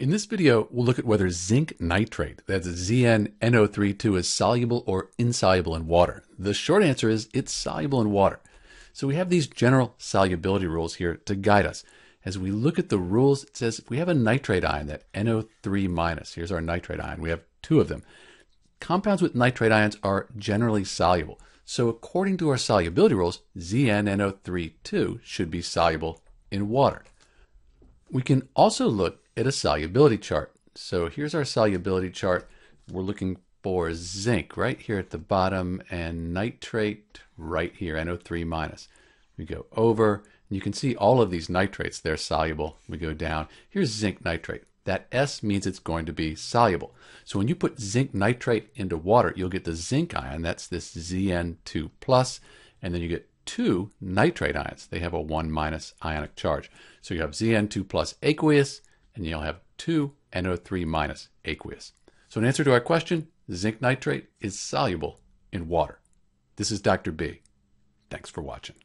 In this video, we'll look at whether zinc nitrate, that's ZnNO32, is soluble or insoluble in water. The short answer is it's soluble in water. So we have these general solubility rules here to guide us. As we look at the rules, it says if we have a nitrate ion, that NO3 minus, here's our nitrate ion, we have two of them. Compounds with nitrate ions are generally soluble. So according to our solubility rules, ZnNO32 should be soluble in water. We can also look at a solubility chart. So here's our solubility chart. We're looking for zinc right here at the bottom and nitrate right here, NO3 minus. We go over, you can see all of these nitrates, they're soluble. We go down. Here's zinc nitrate. That S means it's going to be soluble. So when you put zinc nitrate into water, you'll get the zinc ion. That's this Zn2 plus, and then you get two nitrate ions. They have a one minus ionic charge. So you have Zn2 plus aqueous and you'll have 2 NO3 minus aqueous. So, in answer to our question, zinc nitrate is soluble in water. This is Dr. B. Thanks for watching.